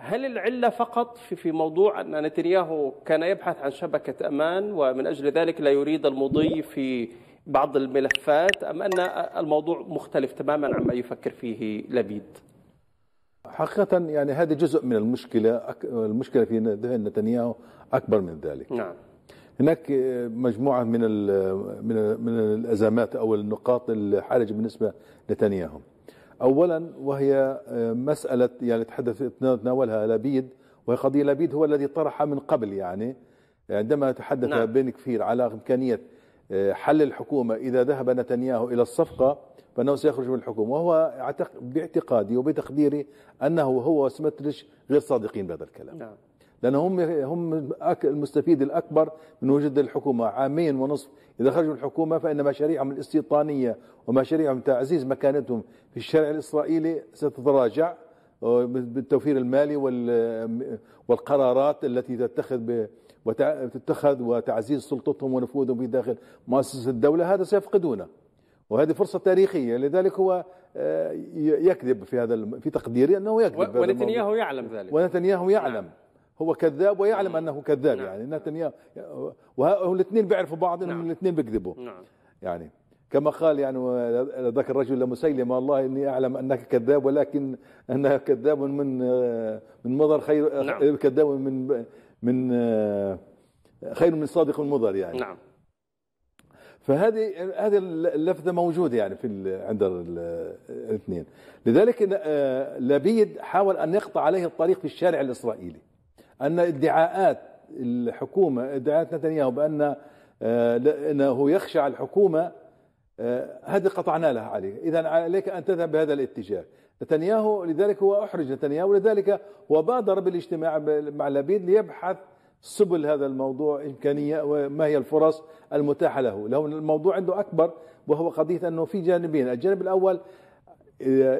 هل العلة فقط في, في موضوع أن نتنياهو كان يبحث عن شبكة أمان ومن أجل ذلك لا يريد المضي في بعض الملفات أم أن الموضوع مختلف تماما عما يفكر فيه لبيد حقيقة يعني هذا جزء من المشكلة المشكلة في ذهن نتنياهو أكبر من ذلك نعم هناك مجموعة من من من الأزمات أو النقاط الحرجة بالنسبة لنتنياهو أولا وهي آه، مسألة يعني تحدث تناولها لبيد وهي قضية لبيد هو الذي طرحها من قبل يعني عندما تحدث نعم. بن كفير على إمكانية آه، حل الحكومة إذا ذهب نتنياهو إلى الصفقة فأنه سيخرج من الحكومة وهو باعتقادي وبتقديري أنه هو وسمتريش غير صادقين بهذا الكلام نعم. لان هم هم المستفيد الاكبر من وجود الحكومه عامين ونصف اذا خرجوا الحكومه فان مشاريعهم الاستيطانيه ومشاريعهم تعزيز مكانتهم في الشارع الاسرائيلي ستتراجع آه، بالتوفير المالي والقرارات التي تتخذ وتتخذ وتعزيز سلطتهم ونفوذهم في داخل مؤسسه الدوله هذا سيفقدونه وهذه فرصه تاريخيه لذلك هو آه، يكذب في هذا في تقديري انه يكذب ونتنياهو يعلم ذلك ونتنياهو يعلم نعم. هو كذاب ويعلم نعم. انه كذاب نعم. يعني نتنياهو والاثنين بيعرفوا بعض انهم نعم. الاثنين بيكذبوا نعم. يعني كما قال يعني ذاك الرجل لمسيلمه والله اني اعلم انك كذاب ولكن انك كذاب من من مضر خير نعم. كذاب من من خير من صادق مضر يعني نعم فهذه هذه اللفظه موجوده يعني في عند الاثنين لذلك آه، لبيد حاول ان يقطع عليه الطريق في الشارع الاسرائيلي ان ادعاءات الحكومه ادعاءات نتنياهو بان آه، انه يخشى على الحكومه آه، هذه قطعنا لها عليه اذا عليك ان تذهب بهذا الاتجاه نتنياهو لذلك هو احرج نتنياهو لذلك هو بادر بالاجتماع مع لبيد ليبحث سبل هذا الموضوع إمكانية وما هي الفرص المتاحة له لو الموضوع عنده أكبر وهو قضية أنه في جانبين الجانب الأول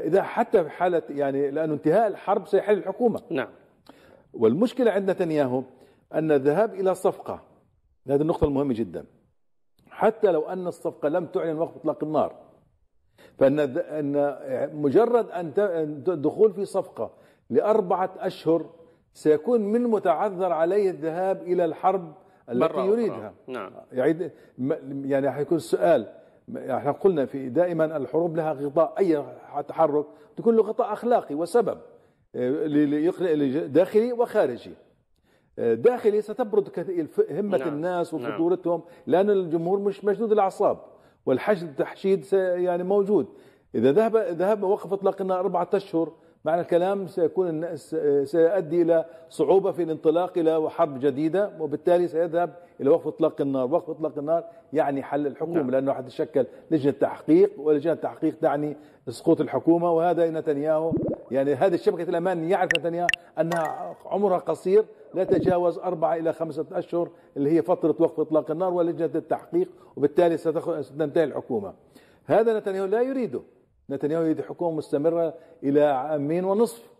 إذا حتى في حالة يعني لأنه انتهاء الحرب سيحل الحكومة نعم والمشكلة عند نتنياهو أن الذهاب إلى صفقة هذه النقطة المهمة جدا حتى لو أن الصفقة لم تعلن وقت إطلاق النار فأن أن مجرد أن دخول في صفقة لأربعة أشهر سيكون من متعذر عليه الذهاب إلى الحرب التي يريدها نعم. يعني يعني حيكون السؤال احنا قلنا في دائما الحروب لها غطاء اي تحرك تكون له غطاء اخلاقي وسبب داخلي وخارجي آه، داخلي ستبرد همة نعم. الناس نعم. وفطورتهم لأن الجمهور مش مشدود الأعصاب والحشد التحشيد يعني موجود إذا ذهب ذهب وقف إطلاق النار أربعة أشهر معنى الكلام سيكون الناس سيؤدي إلى صعوبة في الانطلاق إلى حرب جديدة وبالتالي سيذهب إلى وقف إطلاق النار وقف إطلاق النار يعني حل الحكومة نعم. لأنه حتتشكل لجنة تحقيق ولجنة تحقيق تعني سقوط الحكومة وهذا نتنياهو يعني هذه شبكة الأمان يعرف نتنياهو أنها عمرها قصير لا تتجاوز أربعة إلى خمسة أشهر اللي هي فترة وقف إطلاق النار ولجنة التحقيق وبالتالي ستنتهي الحكومة هذا نتنياهو لا يريده نتنياهو يريد حكومة مستمرة إلى عامين ونصف